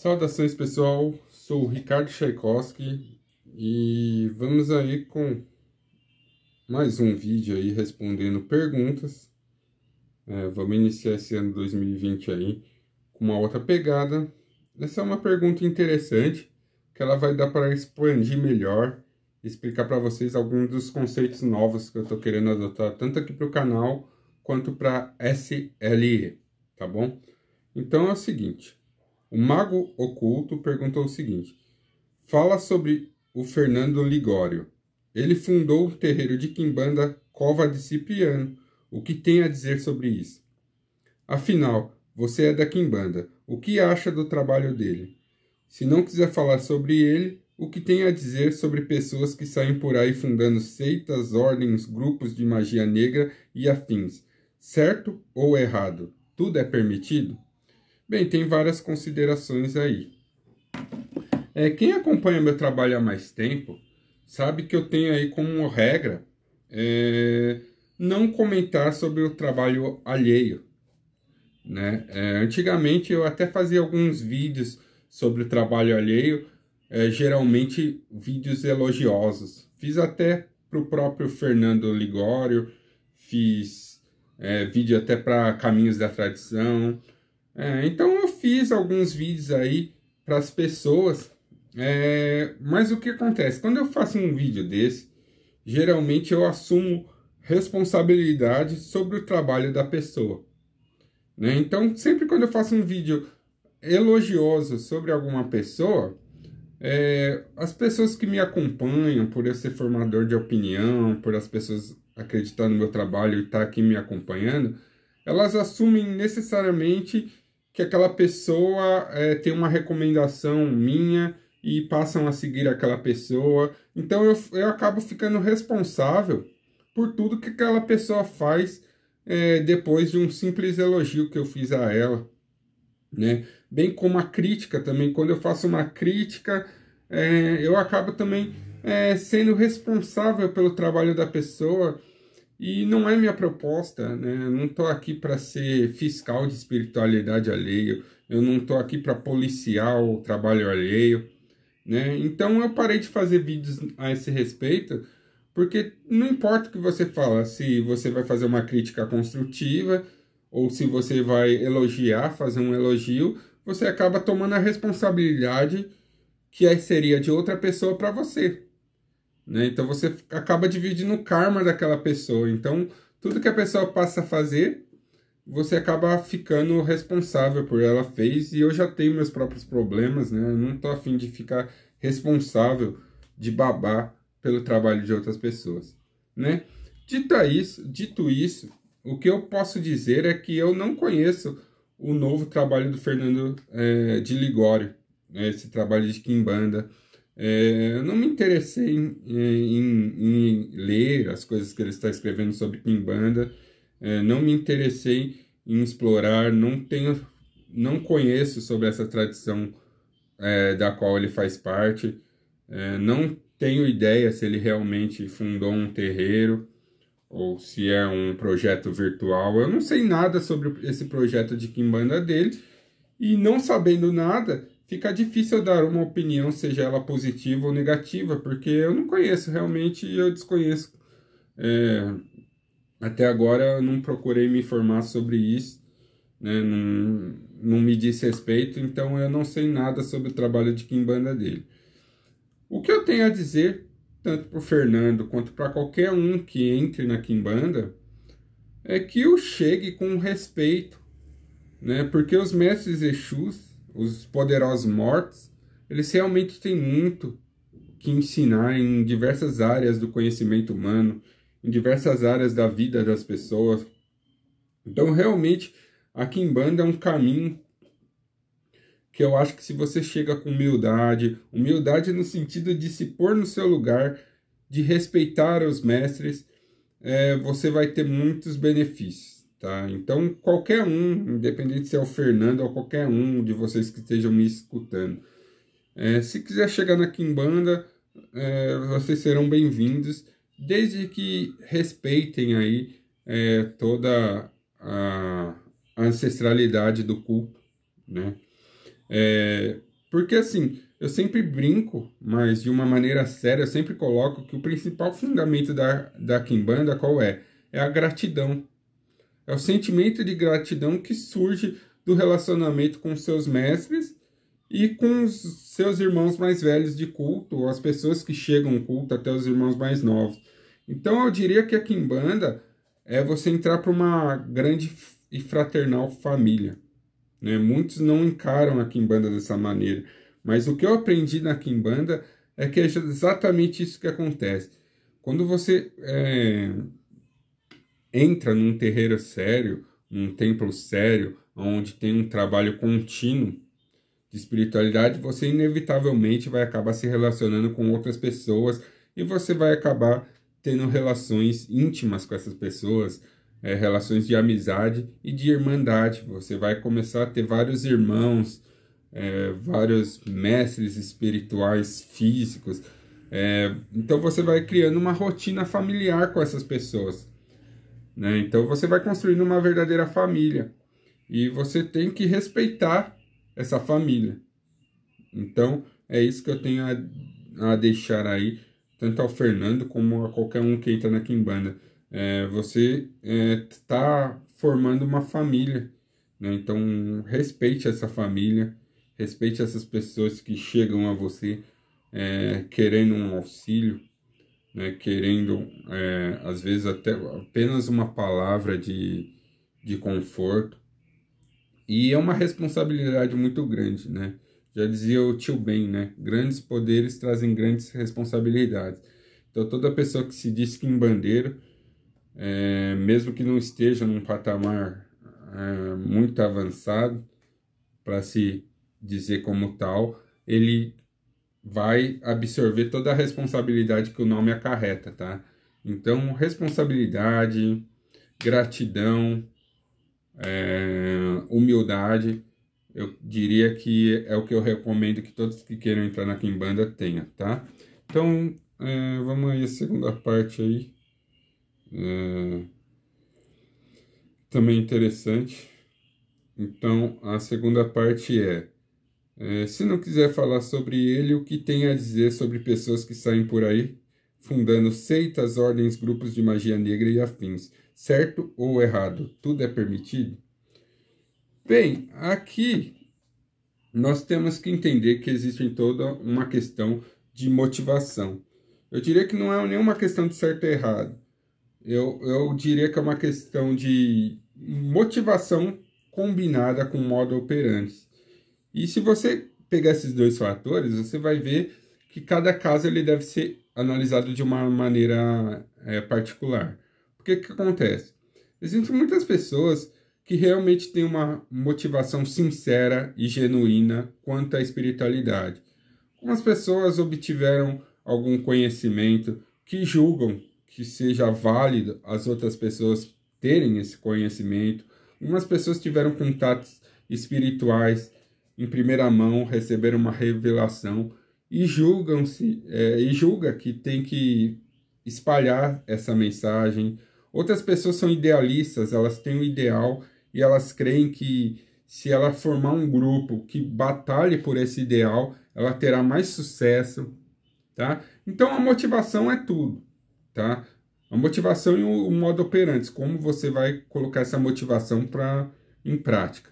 Saudações pessoal, sou o Ricardo Tchaikovsky e vamos aí com mais um vídeo aí respondendo perguntas. É, vamos iniciar esse ano 2020 aí com uma outra pegada. Essa é uma pergunta interessante que ela vai dar para expandir melhor, explicar para vocês alguns dos conceitos novos que eu estou querendo adotar tanto aqui para o canal quanto para SLE, tá bom? Então é o seguinte, o mago oculto perguntou o seguinte: Fala sobre o Fernando Ligório. Ele fundou o terreiro de Quimbanda Cova de Cipriano. O que tem a dizer sobre isso? Afinal, você é da Quimbanda. O que acha do trabalho dele? Se não quiser falar sobre ele, o que tem a dizer sobre pessoas que saem por aí fundando seitas, ordens, grupos de magia negra e afins? Certo ou errado? Tudo é permitido? Bem, tem várias considerações aí. É, quem acompanha meu trabalho há mais tempo sabe que eu tenho aí como regra é, não comentar sobre o trabalho alheio. Né? É, antigamente eu até fazia alguns vídeos sobre o trabalho alheio, é, geralmente vídeos elogiosos. Fiz até para o próprio Fernando Ligório, fiz é, vídeo até para Caminhos da Tradição, é, então eu fiz alguns vídeos aí para as pessoas, é, mas o que acontece? Quando eu faço um vídeo desse, geralmente eu assumo responsabilidade sobre o trabalho da pessoa. Né? Então, sempre quando eu faço um vídeo elogioso sobre alguma pessoa, é, as pessoas que me acompanham, por eu ser formador de opinião, por as pessoas acreditar no meu trabalho e estar tá aqui me acompanhando, elas assumem necessariamente que aquela pessoa é, tem uma recomendação minha e passam a seguir aquela pessoa. Então eu, eu acabo ficando responsável por tudo que aquela pessoa faz é, depois de um simples elogio que eu fiz a ela. Né? Bem como a crítica também. Quando eu faço uma crítica, é, eu acabo também é, sendo responsável pelo trabalho da pessoa e não é minha proposta, né? Eu não estou aqui para ser fiscal de espiritualidade alheio, eu não estou aqui para policiar o trabalho alheio, né? Então eu parei de fazer vídeos a esse respeito, porque não importa o que você fala, se você vai fazer uma crítica construtiva ou se você vai elogiar, fazer um elogio, você acaba tomando a responsabilidade que seria de outra pessoa para você. Né? Então você acaba dividindo o karma daquela pessoa. Então tudo que a pessoa passa a fazer, você acaba ficando responsável por ela fez. E eu já tenho meus próprios problemas, né? Eu não tô afim de ficar responsável de babar pelo trabalho de outras pessoas, né? Dito isso, dito isso, o que eu posso dizer é que eu não conheço o novo trabalho do Fernando é, de Ligório, né? esse trabalho de Kimbanda é, não me interessei em, em, em, ler as coisas que ele está escrevendo sobre Kimbanda, é, não me interessei em explorar, não tenho, não conheço sobre essa tradição é, da qual ele faz parte, é, não tenho ideia se ele realmente fundou um terreiro ou se é um projeto virtual. Eu não sei nada sobre esse projeto de Kimbanda dele e não sabendo nada, fica difícil eu dar uma opinião, seja ela positiva ou negativa, porque eu não conheço realmente eu desconheço. É, até agora não procurei me informar sobre isso, né, não, não me diz respeito, então eu não sei nada sobre o trabalho de Kimbanda dele. O que eu tenho a dizer, tanto para o Fernando quanto para qualquer um que entre na Kimbanda, é que o chegue com respeito, né, porque os mestres Exus os poderosos mortos, eles realmente têm muito que ensinar em diversas áreas do conhecimento humano, em diversas áreas da vida das pessoas. Então, realmente, a Kimbanda é um caminho que eu acho que se você chega com humildade, humildade no sentido de se pôr no seu lugar, de respeitar os mestres, é, você vai ter muitos benefícios. Tá? Então, qualquer um, independente se é o Fernando ou qualquer um de vocês que estejam me escutando, é, se quiser chegar na Kimbanda, é, vocês serão bem-vindos, desde que respeitem aí é, toda a ancestralidade do culto, né? É, porque assim, eu sempre brinco, mas de uma maneira séria, eu sempre coloco que o principal fundamento da, da Kimbanda qual é? É a gratidão é o sentimento de gratidão que surge do relacionamento com seus mestres e com os seus irmãos mais velhos de culto, as pessoas que chegam ao culto até os irmãos mais novos. Então eu diria que a Kimbanda é você entrar para uma grande e fraternal família. Né? Muitos não encaram a Kimbanda dessa maneira, mas o que eu aprendi na Kimbanda é que é exatamente isso que acontece. Quando você é entra num terreiro sério, num templo sério, onde tem um trabalho contínuo de espiritualidade, você inevitavelmente vai acabar se relacionando com outras pessoas e você vai acabar tendo relações íntimas com essas pessoas, é, relações de amizade e de irmandade. Você vai começar a ter vários irmãos, é, vários mestres espirituais físicos. É, então você vai criando uma rotina familiar com essas pessoas. Né? Então você vai construindo uma verdadeira família e você tem que respeitar essa família. Então é isso que eu tenho a, a deixar aí, tanto ao Fernando como a qualquer um que entra na Kimbanda. É, você está é, tá formando uma família, né? então respeite essa família, respeite essas pessoas que chegam a você é, querendo um auxílio, né, querendo, é, às vezes, até apenas uma palavra de, de conforto. E é uma responsabilidade muito grande, né? Já dizia o tio Ben, né? Grandes poderes trazem grandes responsabilidades. Então, toda pessoa que se diz que em bandeira, é, mesmo que não esteja num patamar é, muito avançado para se dizer como tal, ele vai absorver toda a responsabilidade que o nome acarreta, tá? Então, responsabilidade, gratidão, é, humildade, eu diria que é o que eu recomendo que todos que queiram entrar na Kimbanda tenham, tá? Então, é, vamos aí a segunda parte aí. É, também interessante. Então, a segunda parte é é, se não quiser falar sobre ele, o que tem a dizer sobre pessoas que saem por aí fundando seitas, ordens, grupos de magia negra e afins? Certo ou errado? Tudo é permitido? Bem, aqui nós temos que entender que existe em toda uma questão de motivação. Eu diria que não é nenhuma questão de certo e errado. Eu, eu diria que é uma questão de motivação combinada com modo operante. E se você pegar esses dois fatores, você vai ver que cada caso ele deve ser analisado de uma maneira é, particular. Porque que acontece? Existem muitas pessoas que realmente têm uma motivação sincera e genuína quanto à espiritualidade. Algumas pessoas obtiveram algum conhecimento que julgam que seja válido as outras pessoas terem esse conhecimento. algumas pessoas tiveram contatos espirituais em primeira mão receber uma revelação e julgam-se é, e julga que tem que espalhar essa mensagem. Outras pessoas são idealistas, elas têm um ideal e elas creem que se ela formar um grupo que batalhe por esse ideal, ela terá mais sucesso, tá? Então a motivação é tudo, tá? A motivação e o modo operante, como você vai colocar essa motivação para em prática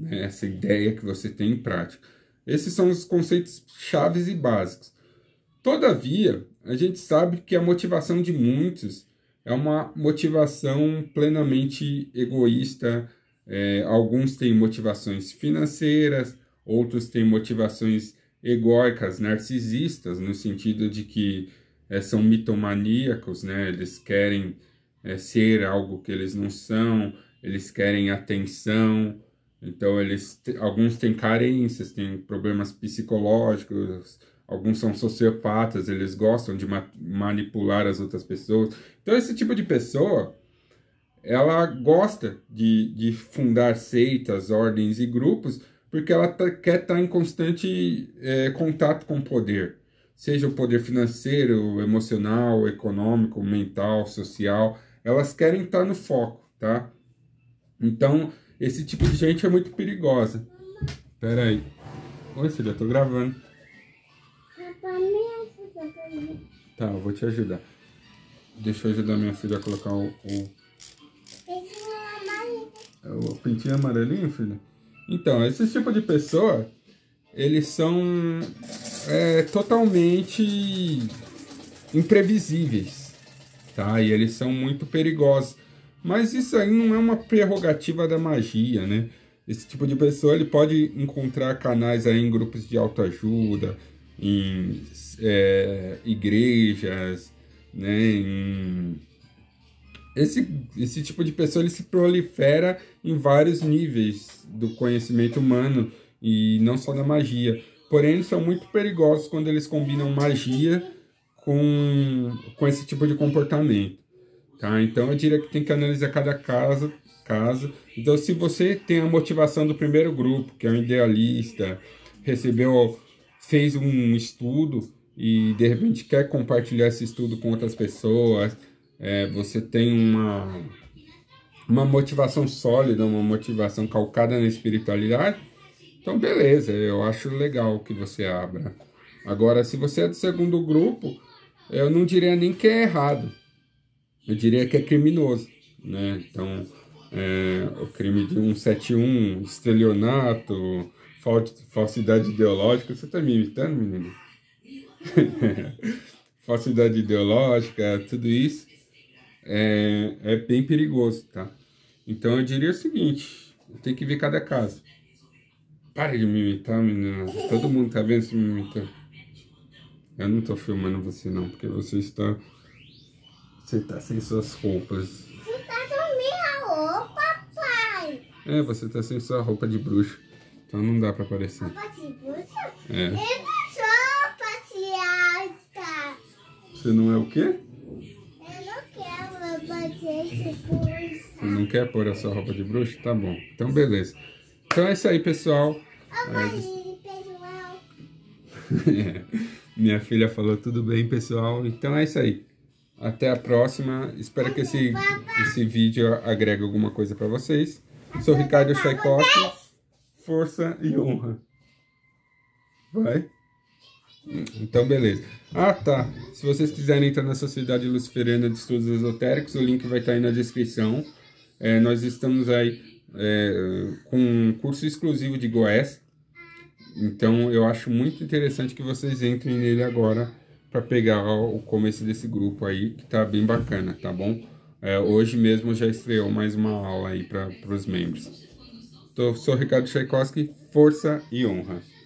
né, essa ideia que você tem em prática. Esses são os conceitos chaves e básicos. Todavia, a gente sabe que a motivação de muitos é uma motivação plenamente egoísta. É, alguns têm motivações financeiras, outros têm motivações egóicas, narcisistas, no sentido de que é, são mitomaníacos, né? eles querem é, ser algo que eles não são, eles querem atenção, então, eles alguns têm carências, têm problemas psicológicos, alguns são sociopatas, eles gostam de ma manipular as outras pessoas. Então, esse tipo de pessoa, ela gosta de, de fundar seitas, ordens e grupos, porque ela tá, quer estar tá em constante é, contato com o poder, seja o poder financeiro, emocional, econômico, mental, social. Elas querem estar tá no foco, tá? Então, esse tipo de gente é muito perigosa. Pera aí. Oi, filha, eu tô gravando. Papai, me ajuda também. Tá, eu vou te ajudar. Deixa eu ajudar minha filha a colocar o... o... Pintinho é amarelinho. O pintinho amarelinho, filha? Então, esse tipo de pessoa, eles são é, totalmente imprevisíveis, tá? E eles são muito perigosos. Mas isso aí não é uma prerrogativa da magia, né? Esse tipo de pessoa ele pode encontrar canais aí em grupos de autoajuda, em é, igrejas, né? Em... Esse, esse tipo de pessoa ele se prolifera em vários níveis do conhecimento humano e não só da magia. Porém, eles são muito perigosos quando eles combinam magia com, com esse tipo de comportamento. Tá? Então eu diria que tem que analisar cada caso, caso. Então se você tem a motivação do primeiro grupo, que é um idealista, recebeu, fez um estudo e de repente quer compartilhar esse estudo com outras pessoas, é, você tem uma uma motivação sólida, uma motivação calcada na espiritualidade, então beleza, eu acho legal que você abra. Agora, se você é do segundo grupo, eu não diria nem que é errado, eu diria que é criminoso, né? Então, é, o crime de 171, estelionato, falsidade ideológica, você está me imitando, menino? falsidade ideológica, tudo isso é, é bem perigoso, tá? Então eu diria o seguinte, tem que ver cada caso. Para de me imitar, menina. Todo mundo tá vendo se me imitando. Eu não tô filmando você não, porque você está você tá sem suas roupas. Você tá sem minha roupa, pai. É, você tá sem sua roupa de bruxo. Então não dá pra aparecer. Roupa de bruxa? É. Eu não sou roupa alta. Você não é o quê? Você não quer pôr a sua roupa de bruxo? Tá bom. Então, beleza. Então é isso aí, pessoal. É, Oi, pessoal. É. Minha filha falou tudo bem, pessoal. Então é isso aí. Até a próxima. Espero que esse, esse vídeo agregue alguma coisa para vocês. Sou Ricardo Chaicote. Força e honra. Vai? Então, beleza. Ah, tá. Se vocês quiserem entrar na Sociedade Luciferiana de Estudos Esotéricos, o link vai estar tá aí na descrição. É, nós estamos aí é, com um curso exclusivo de Goés. Então, eu acho muito interessante que vocês entrem nele agora para pegar o começo desse grupo aí, que tá bem bacana, tá bom? É, hoje mesmo já estreou mais uma aula aí para os membros. Tô sou Ricardo Tchaikovsky, força e honra.